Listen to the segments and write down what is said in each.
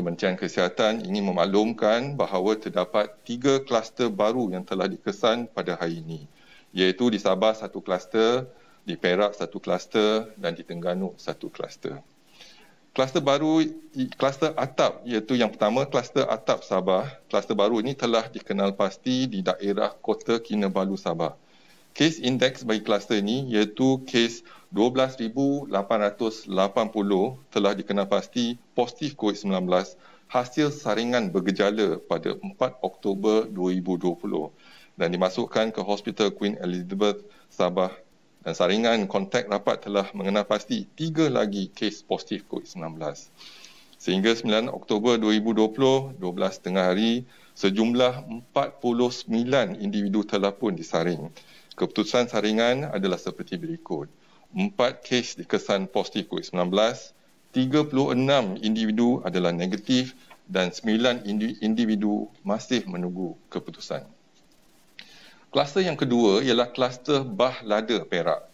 Kementerian Kesihatan ingin memaklumkan bahawa terdapat tiga kluster baru yang telah dikesan pada hari ini iaitu di Sabah satu kluster, di Perak satu kluster dan di Tengganu satu kluster. Kluster baru, kluster atap iaitu yang pertama kluster atap Sabah. Kluster baru ini telah dikenal pasti di daerah Kota Kinabalu Sabah case index bagi kluster ini iaitu case 12,880 telah dikenal pasti positif COVID-19 hasil saringan bergejala pada 4 Oktober 2020 dan dimasukkan ke Hospital Queen Elizabeth Sabah dan saringan kontak rapat telah mengenal pasti 3 lagi kes positif COVID-19. Sehingga 9 Oktober 2020, 12 tengah hari, sejumlah 49 individu telah pun disaring Keputusan saringan adalah seperti berikut. empat kes dikesan positif COVID-19, 36 individu adalah negatif dan 9 individu masih menunggu keputusan. Kluster yang kedua ialah kluster Bah Lada Perak.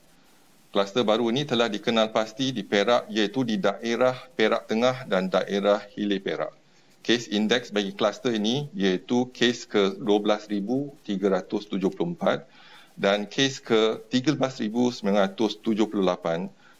Kluster baru ini telah dikenal pasti di Perak iaitu di daerah Perak Tengah dan daerah Hilir Perak. Kes indeks bagi kluster ini iaitu kes ke 12374 dan kes ke 13,978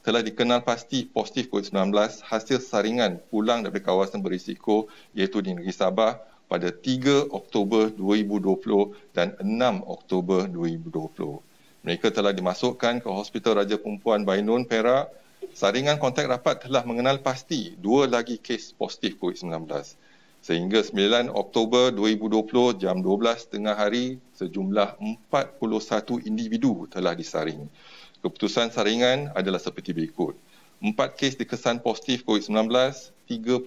telah dikenal pasti positif COVID-19 hasil saringan pulang daripada kawasan berisiko iaitu di negeri Sabah pada 3 Oktober 2020 dan 6 Oktober 2020. Mereka telah dimasukkan ke Hospital Raja Perempuan Bainun Perak. Saringan kontak rapat telah mengenal pasti dua lagi kes positif COVID-19 sehingga 9 Oktober 2020 jam 12 tengah hari sejumlah 41 individu telah disaring. Keputusan saringan adalah seperti berikut. Empat kes dikesan positif COVID-19, 31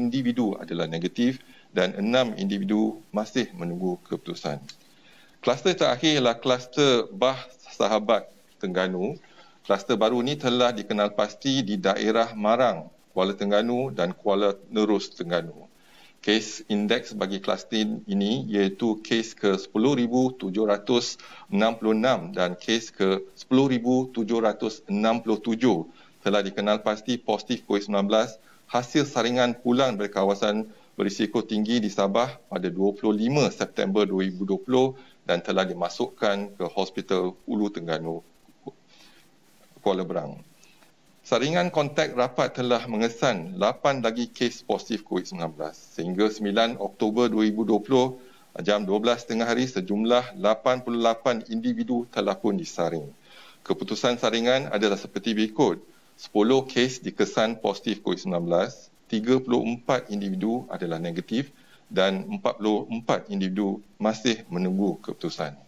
individu adalah negatif dan enam individu masih menunggu keputusan. Kluster terakhir ialah kluster Bah Sahabat Tengganu. Kluster baru ini telah dikenal pasti di daerah Marang, Kuala Tengganu dan Kuala Nerus Tengganu kes indeks bagi kluster ini iaitu kes ke 10,766 dan kes ke 10,767 telah dikenal pasti positif COVID-19 hasil saringan pulang dari kawasan berisiko tinggi di Sabah pada 25 September 2020 dan telah dimasukkan ke Hospital Ulu Tengganu Kuala Berang. Saringan kontak rapat telah mengesan 8 lagi kes positif COVID-19. Sehingga 9 Oktober 2020, jam 12:30 hari, sejumlah 88 individu telah pun disaring. Keputusan saringan adalah seperti berikut. 10 kes dikesan positif COVID-19, 34 individu adalah negatif dan 44 individu masih menunggu keputusan.